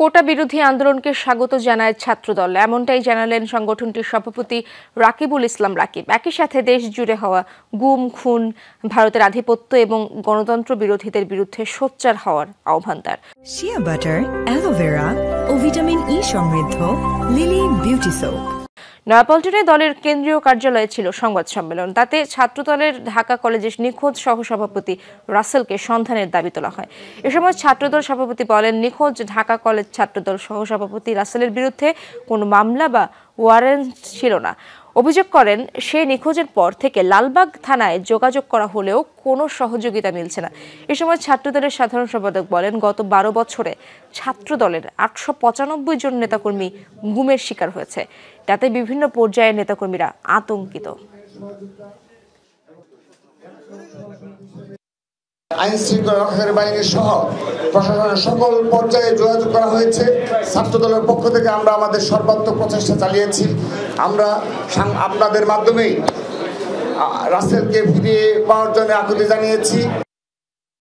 কোটা বিরোধী আন্দোলনকে স্বাগত জানায় ছাত্রদল এমনটাই জানালেন সংগঠনটির সভাপতি রাকিবুল ইসলাম রাকিব একই সাথে দেশ জুড়ে হওয়া গুম খুন ভারতের আধিপত্য এবং গণতন্ত্র বিরোধীদের বিরুদ্ধে সোচ্চার হওয়ার আহ্বান তার শিয়া বাটার অ্যালোভেরা ও ভিটামিন ই e সমৃদ্ধ লিলি বিউটি সোপ নয়াপল্টনে দলের কেন্দ্রীয় কার্যালয়ে ছিল সংবাদ সম্মেলন তাতে ছাত্রদলের ঢাকা কলেজের নিখোঁজ সহসভাপতি রাসেলকে সন্ধানের দাবি তোলা হয় এ সময় ছাত্রদল সভাপতি বলেন নিখোঁজ ঢাকা কলেজ ছাত্রদল সহসভাপতি রাসেলের বিরুদ্ধে কোনো মামলা বা ওয়ারেন্ট ছিল না অভিযোগ করেন সে নিখোঁজের পর থেকে লালবাগ থানায় যোগাযোগ করা হলেও কোনো সহযোগিতা মিলছে না এ সময় ছাত্রদলের সাধারণ সম্পাদক বলেন গত বারো বছরে ছাত্রদলের আটশো পঁচানব্বই জন নেতাকর্মী গুমের শিকার হয়েছে তাতে বিভিন্ন পর্যায়ের নেতাকর্মীরা আতঙ্কিত আইন শৃঙ্খলা রক্ষাকারী বাহিনী সহ প্রশাসনের সকল পর্যায়ে যোগাযোগ করা হয়েছে ছাত্র দলের পক্ষ থেকে আমরা আমাদের সর্বাত্মক প্রচেষ্টা চালিয়েছি আমরা আপনাদের মাধ্যমেই রাসেলকে ফিরিয়ে পাওয়ার জন্য আকুতি জানিয়েছি